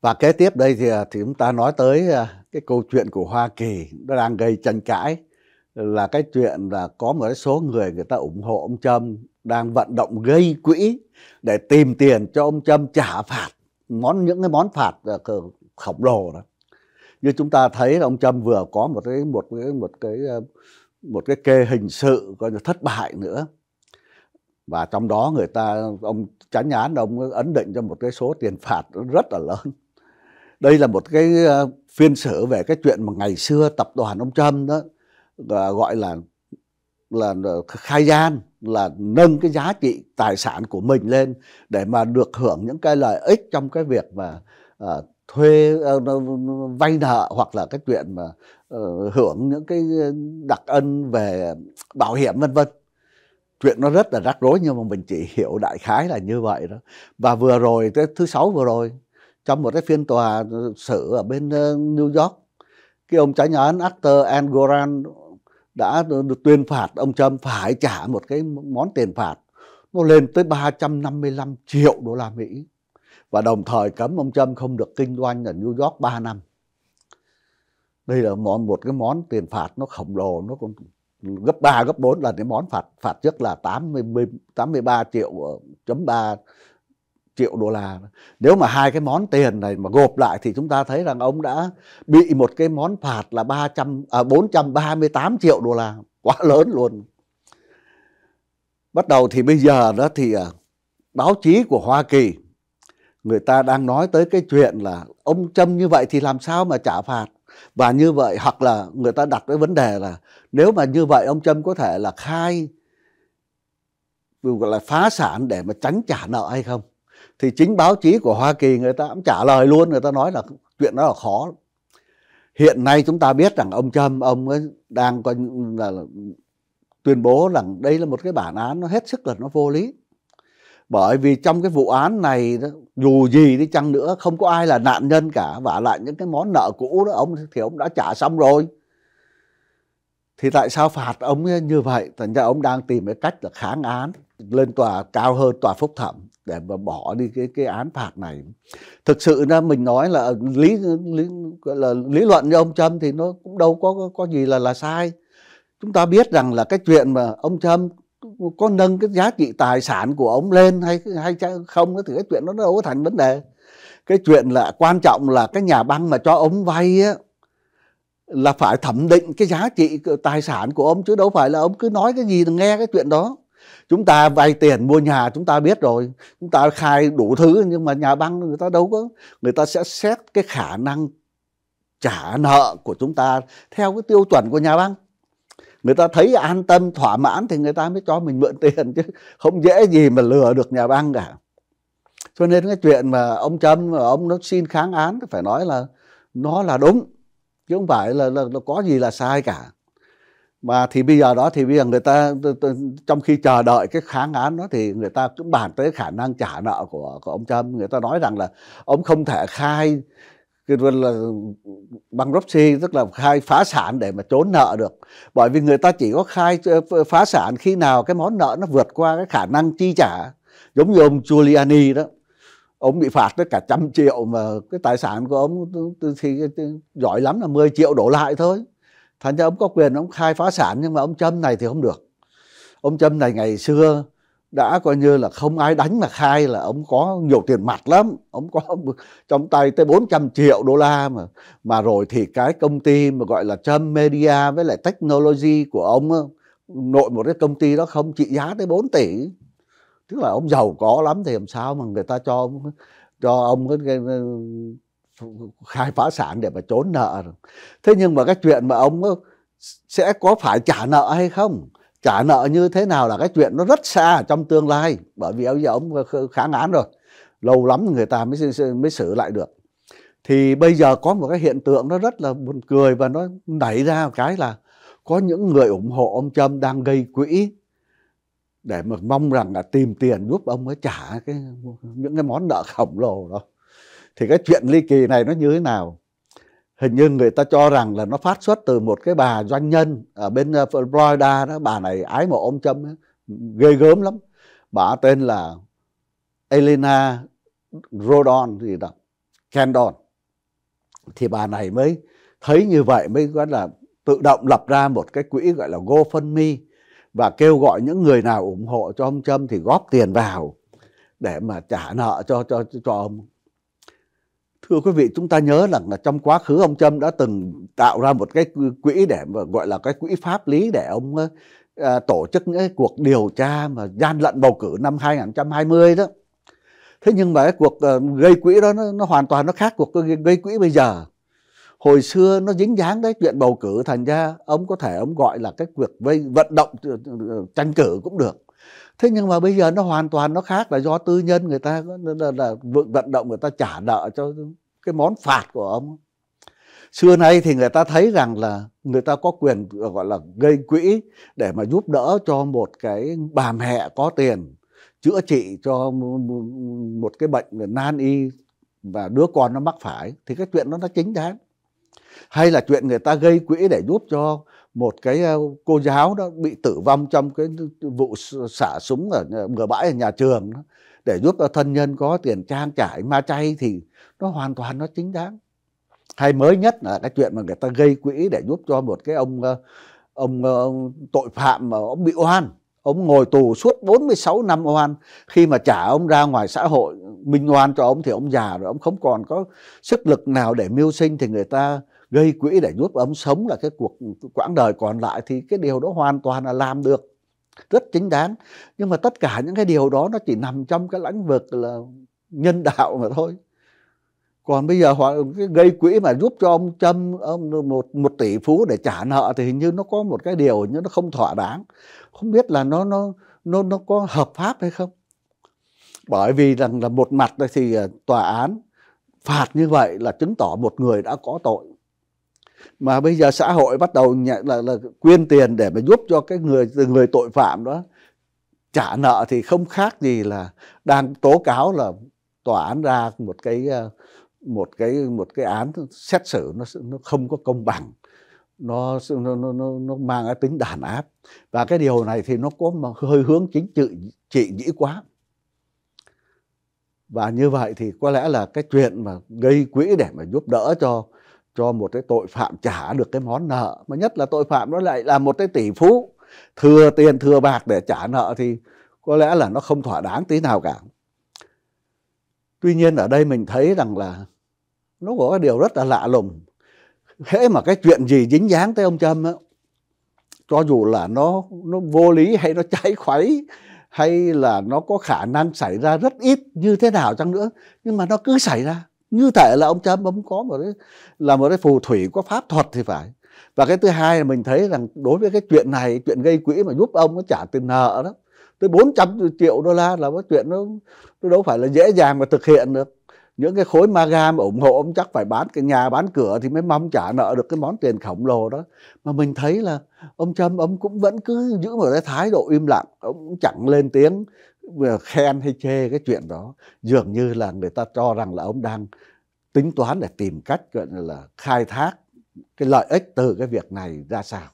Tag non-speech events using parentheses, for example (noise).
và kế tiếp đây thì, à, thì chúng ta nói tới à, cái câu chuyện của Hoa Kỳ nó đang gây tranh cãi là cái chuyện là có một số người người ta ủng hộ ông Trump đang vận động gây quỹ để tìm tiền cho ông Trump trả phạt món những cái món phạt à, khổng lồ đó như chúng ta thấy là ông Trump vừa có một cái một cái một cái một cái kê hình sự coi như thất bại nữa và trong đó người ta ông chán nhán ông ấn định cho một cái số tiền phạt rất là lớn đây là một cái ờ, phiên xử về cái chuyện mà ngày xưa tập đoàn ông Trump đó ờ, gọi là là ờ, khai gian là nâng cái giá trị tài sản của mình lên để mà được hưởng những cái lợi ích trong cái việc mà uh, thuê uh, vay nợ hoặc là cái chuyện mà uh, hưởng những cái đặc ân về bảo hiểm vân vân chuyện nó rất là rắc rối nhưng mà mình chỉ hiểu đại khái là như vậy đó và vừa rồi cái thứ sáu vừa rồi trong một cái phiên tòa xử ở bên ờ, New York cái ông tránh án Arthur Angoran đã được tuyên phạt ông Trump phải trả một cái món tiền phạt nó lên tới 355 triệu đô la Mỹ và đồng thời cấm ông Trump không được kinh doanh ở New York 3 năm. Đây là món một cái món tiền phạt nó khổng lồ nó còn gấp 3 gấp 4 lần cái món phạt phạt trước là 80 83 triệu ờ, chấm 3 triệu đô la nếu mà hai cái món tiền này mà gộp lại thì chúng ta thấy rằng ông đã bị một cái món phạt là 300 à 438 triệu đô la quá lớn luôn bắt đầu thì bây giờ đó thì à, báo chí của Hoa Kỳ người ta đang nói tới cái chuyện là ông Trâm như vậy thì làm sao mà trả phạt và như vậy hoặc là người ta đặt cái vấn đề là nếu mà như vậy ông Trâm có thể là khai gọi là phá sản để mà tránh trả nợ hay không thì chính báo chí của Hoa Kỳ người ta cũng trả lời luôn người ta nói là chuyện đó là khó hiện nay chúng ta biết rằng ông Trump ông ấy đang coi là, tuyên bố rằng đây là một cái bản án nó hết sức là nó vô lý bởi vì trong cái vụ án này dù gì đi chăng nữa không có ai là nạn nhân cả và lại những cái món nợ cũ đó ông thì ông đã trả xong rồi thì tại sao phạt ông như vậy thành ra ông đang tìm cái cách là kháng án lên tòa cao hơn tòa phúc thẩm để mà bỏ đi cái cái án phạt này thực sự là mình nói là lý lý là lý luận như ông trump thì nó cũng đâu có có gì là là sai chúng ta biết rằng là cái chuyện mà ông trump có nâng cái giá trị tài sản của ông lên hay hay không thì cái chuyện đó nó đâu có thành vấn đề cái chuyện là quan trọng là cái nhà băng mà cho ông vay á là phải thẩm định cái giá trị tài sản của ông chứ đâu phải là ông cứ nói cái gì nghe cái chuyện đó chúng ta vay tiền mua nhà chúng ta biết rồi chúng ta khai đủ thứ nhưng mà nhà băng người ta đâu có người ta sẽ xét cái khả năng trả nợ của chúng ta theo cái tiêu chuẩn của nhà băng người ta thấy an tâm thỏa mãn thì người ta mới cho mình mượn (laughs) tiền chứ không dễ gì mà lừa được nhà băng cả cho nên cái chuyện mà ông trâm mà ông nó xin kháng án phải nói là nó là đúng chứ không phải là, là, là có gì là sai cả mà thì bây giờ đó thì bây giờ người ta trong khi chờ đợi cái kháng án đó thì người ta cứ bàn tới khả năng trả nợ của của ông Trump người ta nói rằng là ông không thể khai cái là bankruptcy tức là khai phá sản để mà trốn nợ được bởi vì người ta chỉ có khai phá sản khi nào cái món nợ nó vượt qua cái khả năng chi trả giống như ông Giuliani đó ông bị phạt tới cả trăm triệu mà cái tài sản của ông thì giỏi lắm là 10 triệu đổ lại thôi thành ra ông có quyền ông khai phá sản nhưng mà ông trâm này thì không được ông trâm này ngày xưa đã coi như là không ai đánh mà khai là ông có nhiều tiền mặt lắm ông có (laughs) trong tay tới 400 triệu đô la mà mà rồi thì cái công ty mà gọi là Trump Media với lại Technology của ông nội một cái công ty đó không trị giá tới 4 tỷ tức là ông giàu có lắm thì làm sao mà người ta cho ông, cho ông cái khai phá sản để mà trốn nợ thế nhưng mà cái chuyện mà ông sẽ có phải trả nợ hay không trả nợ như thế nào là cái chuyện nó rất xa trong tương lai bởi vì bây giờ ông kháng án rồi lâu lắm người ta mới mới xử lại được thì bây giờ có một cái hiện tượng nó rất là buồn cười và nó nảy ra một cái là có những người ủng hộ ông Trump đang gây quỹ để mà mong rằng là tìm tiền giúp ông ấy trả cái những cái món nợ khổng lồ đó thì cái chuyện ly kỳ này nó như thế nào hình như người ta cho rằng là nó phát xuất từ một cái bà doanh nhân ở bên ờ, Florida đó bà này ái mộ ông Trump đó, ghê gớm lắm bà tên là Elena Rodon gì đó Kendall, thì bà này mới thấy như vậy mới gọi là tự động lập ra một cái quỹ gọi là GoFundMe và kêu gọi những người nào ủng hộ cho ông Trump thì góp tiền vào để mà trả nợ cho cho cho ông thưa quý vị chúng ta nhớ rằng là trong quá khứ ông trump đã từng tạo ra một cái quỹ để gọi là cái quỹ pháp lý để ông ờ, à, tổ chức cái cuộc điều tra mà gian lận bầu cử năm 2020 đó thế nhưng mà cái cuộc ờ, gây quỹ đó nó, nó hoàn toàn nó khác cuộc gây quỹ bây giờ hồi xưa nó dính dáng đấy chuyện bầu cử thành ra ông có thể ông gọi là cái việc vây vận động ờ, ờ, tranh cử cũng được thế nhưng mà bây giờ nó hoàn toàn nó khác là do tư nhân người ta là, là vận động người ta trả nợ cho cái món phạt của ông xưa nay thì người ta thấy rằng là người ta có quyền ờ, gọi là gây quỹ để mà giúp đỡ cho một cái bà mẹ có tiền chữa trị cho một cái bệnh nan y và đứa con nó mắc phải thì cái chuyện nó nó chính đáng hay là chuyện người ta gây quỹ để giúp cho một cái ờ, cô giáo đó bị tử vong trong cái vụ xả súng ở bờ bãi ở nhà trường đó, để giúp cho thân nhân có tiền trang trải ma chay thì nó hoàn toàn nó chính đáng hay mới nhất là cái chuyện mà người ta gây quỹ để giúp cho một cái ông ờ, ông, ờ, ông tội phạm mà ông bị oan ông ngồi tù suốt 46 năm oan khi mà trả ông ra ngoài xã hội minh oan cho ông thì ông già rồi ông không còn có sức lực nào để mưu sinh thì người ta gây quỹ để giúp ông sống là cái cuộc quãng đời còn lại thì cái điều đó hoàn toàn là làm được rất chính đáng nhưng mà tất cả những cái điều đó nó chỉ nằm trong cái lãnh vực là nhân đạo mà thôi còn bây giờ họ gây quỹ mà giúp cho ông trâm ông một một tỷ phú để trả nợ thì hình như nó có một cái điều nhưng nó không thỏa đáng không biết là nó nó nó nó có hợp pháp hay không bởi vì rằng là một mặt thì ờ, tòa án phạt như vậy là chứng tỏ một người đã có tội mà bây giờ xã hội bắt đầu nhận là, là quyên tiền để mà giúp cho cái người người tội phạm đó trả nợ thì không khác gì là đang tố cáo là tòa án ra một cái ờ, một cái một cái án xét xử nó nó không có công bằng nó nó nó nó, mang cái tính đàn áp và cái điều này thì nó có mà hơi hướng chính trị trị nhĩ quá và như vậy thì có lẽ là cái chuyện mà gây quỹ để mà giúp đỡ cho cho một cái tội phạm trả được cái món nợ mà nhất là tội phạm nó lại là một cái tỷ phú thừa tiền thừa bạc để trả nợ thì có lẽ là nó không thỏa đáng tí nào cả tuy nhiên ở đây mình thấy rằng là nó có cái điều rất là lạ lùng hễ mà cái chuyện gì dính dáng tới ông trâm á cho dù là nó nó vô lý hay nó trái (laughs) khuấy hay là nó có khả năng xảy ra rất ít như thế nào chăng nữa nhưng mà nó cứ xảy ra như thể là ông cha bấm có một cái là một cái phù thủy có pháp thuật thì phải và cái thứ hai là mình thấy rằng đối với cái chuyện này chuyện gây quỹ mà giúp ông nó trả tiền nợ đó tới 400 triệu đô la là cái chuyện nó, nó đâu phải là dễ dàng mà thực hiện được những cái khối ma mà ủng hộ ông chắc phải bán cái nhà bán cửa thì mới mong trả nợ được cái món tiền khổng lồ đó mà mình thấy là ông Trump ông cũng vẫn cứ giữ một cái thái độ im lặng ông cũng chẳng lên tiếng khen hay chê cái chuyện đó dường như là người ta cho rằng là ông đang tính toán để tìm cách gọi là khai thác cái lợi ích từ cái việc này ra sao